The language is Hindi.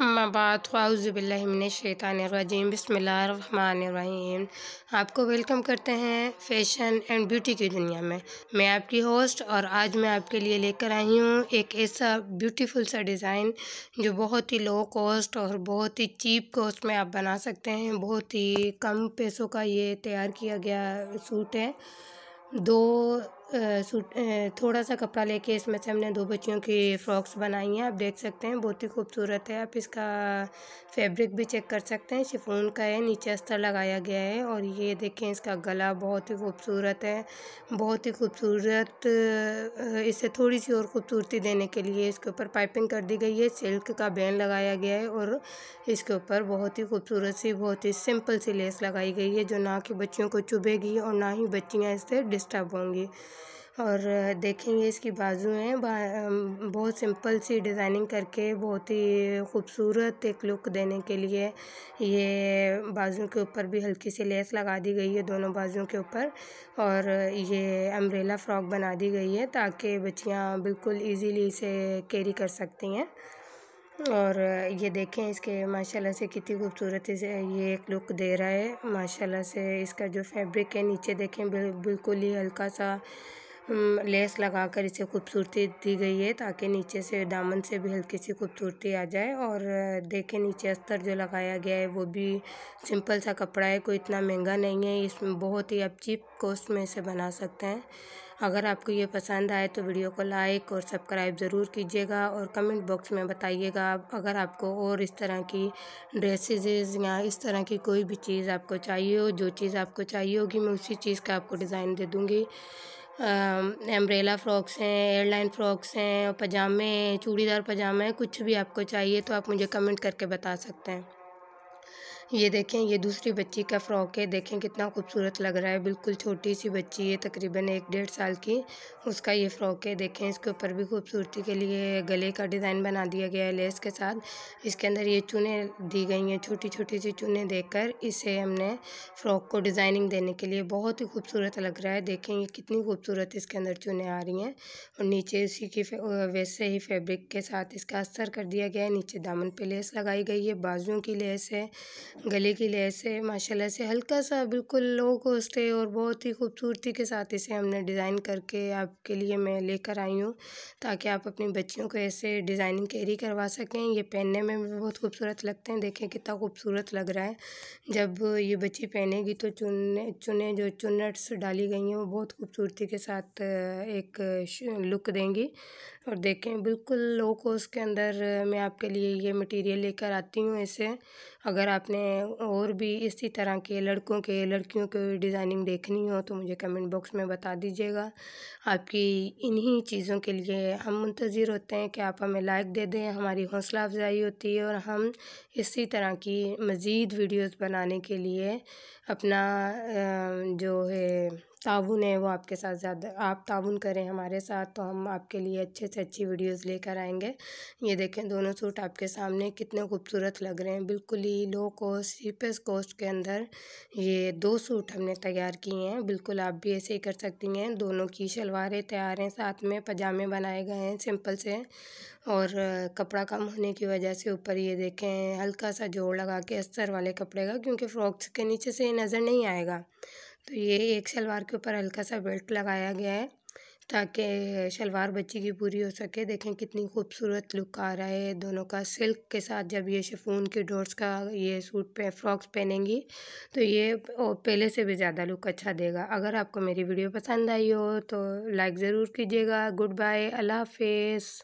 अम्माबाद ख़ाउज़बिल्लिमिनशैतानरजीम बसमीम आपको वेलकम करते हैं फैशन एंड ब्यूटी की दुनिया में मैं आपकी होस्ट और आज मैं आपके लिए लेकर आई हूँ एक ऐसा ब्यूटीफुल सा डिज़ाइन जो बहुत ही लो कॉस्ट और बहुत ही चीप कॉस्ट में आप बना सकते हैं बहुत ही कम पैसों का ये तैयार किया गया सूट है दो सूट थोड़ा सा कपड़ा लेके इसमें से हमने दो बच्चियों की फ़्रॉक्स बनाई हैं आप देख सकते हैं बहुत ही खूबसूरत है आप इसका फैब्रिक भी चेक कर सकते हैं शिफोन का है नीचे अस्तर लगाया गया है और ये देखें इसका गला बहुत ही खूबसूरत है बहुत ही खूबसूरत इसे थोड़ी सी और ख़ूबसूरती देने के लिए इसके ऊपर पाइपिंग कर दी गई है सिल्क का बैन लगाया गया है और इसके ऊपर बहुत ही खूबसूरत सी बहुत ही सिंपल सी लेस लगाई गई है जो ना कि बच्चियों को चुभेगी और ना ही बच्चियाँ इससे डिस्टर्ब होंगी और देखेंगे इसकी बाजू हैं बहुत सिंपल सी डिज़ाइनिंग करके बहुत ही खूबसूरत एक लुक देने के लिए ये बाजू के ऊपर भी हल्की सी लेस लगा दी गई है दोनों बाजू के ऊपर और ये अम्ब्रेला फ्रॉक बना दी गई है ताकि बच्चियाँ बिल्कुल ईजीली इसे कैरी कर सकती हैं और ये देखें इसके माशाल्लाह से कितनी खूबसूरती से ये एक लुक दे रहा है माशाल्लाह से इसका जो फैब्रिक है नीचे देखें बिल्कुल ही हल्का सा हम्म, लेस लगाकर इसे खूबसूरती दी गई है ताकि नीचे से दामन से भी हल्की सी खूबसूरती आ जाए और देखें नीचे अस्तर जो लगाया गया है वो भी सिंपल सा कपड़ा है कोई इतना महंगा नहीं है इसमें बहुत ही आप चीप कॉस्ट में इसे बना सकते हैं अगर आपको ये पसंद आए तो वीडियो को लाइक और सब्सक्राइब ज़रूर कीजिएगा और कमेंट बॉक्स में बताइएगा अगर आपको और इस तरह की ड्रेसिज या इस तरह की कोई भी चीज़ आपको चाहिए हो जो चीज़ आपको चाहिए होगी मैं उसी चीज़ का आपको डिज़ाइन दे दूँगी एम्ब्रेला फ़्रॉक्स हैं एयरलाइन फ़्रॉक्स हैं और पजामे चूड़ीदार पजामे कुछ भी आपको चाहिए तो आप मुझे कमेंट करके बता सकते हैं ये देखें ये दूसरी बच्ची का फ़्रॉक है देखें कितना खूबसूरत लग रहा है बिल्कुल छोटी सी बच्ची है तकरीबन एक डेढ़ साल की उसका ये फ़्रॉक है देखें इसके ऊपर भी खूबसूरती के लिए गले का डिज़ाइन बना दिया गया है लेस के साथ इसके अंदर ये चुने दी गई हैं छोटी छोटी सी चुने देकर इसे हमने फ़्रॉक को डिज़ाइनिंग देने के लिए बहुत ही खूबसूरत लग रहा है देखें ये कितनी खूबसूरत इसके अंदर चुने आ रही हैं और नीचे इसी की वैसे ही फेब्रिक के साथ इसका असर कर दिया गया है नीचे दामन पर लेस लगाई गई है बाजुओं की लेस है गले की लेस से माशाल्लाह से हल्का सा बिल्कुल लो कॉस्ट है और बहुत ही खूबसूरती के साथ इसे हमने डिज़ाइन करके आपके लिए मैं लेकर आई हूँ ताकि आप अपनी बच्चियों को ऐसे डिज़ाइनिंग कैरी करवा सकें ये पहनने में भी बहुत खूबसूरत लगते हैं देखें कितना खूबसूरत लग रहा है जब ये बच्ची पहनेगी तो चुने चुने जो चुनट्स डाली गई हैं वो बहुत खूबसूरती के साथ एक लुक देंगी और देखें बिल्कुल लो कॉस्ट के अंदर मैं आपके लिए ये मटेरियल लेकर आती हूँ ऐसे अगर आपने हैं और भी इसी तरह के लड़कों के लड़कियों के डिज़ाइनिंग देखनी हो तो मुझे कमेंट बॉक्स में बता दीजिएगा आपकी इन्हीं चीज़ों के लिए हम मुंतज़िर होते हैं कि आप हमें लाइक दे दें हमारी हौसला अफजाई होती है और हम इसी तरह की मज़ीद वीडियोज़ बनाने के लिए अपना जो है ताउन है वो आपके साथ ज़्यादा आप ताउन करें हमारे साथ तो हम आपके लिए अच्छे से अच्छी वीडियोस लेकर आएंगे ये देखें दोनों सूट आपके सामने कितने खूबसूरत लग रहे हैं बिल्कुल ही लो कॉस्ट चीपेस कॉस्ट के अंदर ये दो सूट हमने तैयार किए हैं बिल्कुल आप भी ऐसे ही कर सकती हैं दोनों की शलवारें तैयार हैं साथ में पजामे बनाए गए हैं सिंपल से और कपड़ा कम होने की वजह से ऊपर ये देखें हल्का सा जोड़ लगा के अस्तर वाले कपड़े का क्योंकि फ्रॉक्स के नीचे से नज़र नहीं आएगा तो ये एक शलवार के ऊपर हल्का सा बेल्ट लगाया गया है ताकि शलवार बच्ची की पूरी हो सके देखें कितनी खूबसूरत लुक आ रहा है दोनों का सिल्क के साथ जब ये शिफोन के डोर्स का ये सूट पे फ्रॉक्स पहनेंगी तो ये पहले से भी ज़्यादा लुक अच्छा देगा अगर आपको मेरी वीडियो पसंद आई हो तो लाइक ज़रूर कीजिएगा गुड बाय अल्लाह हाफ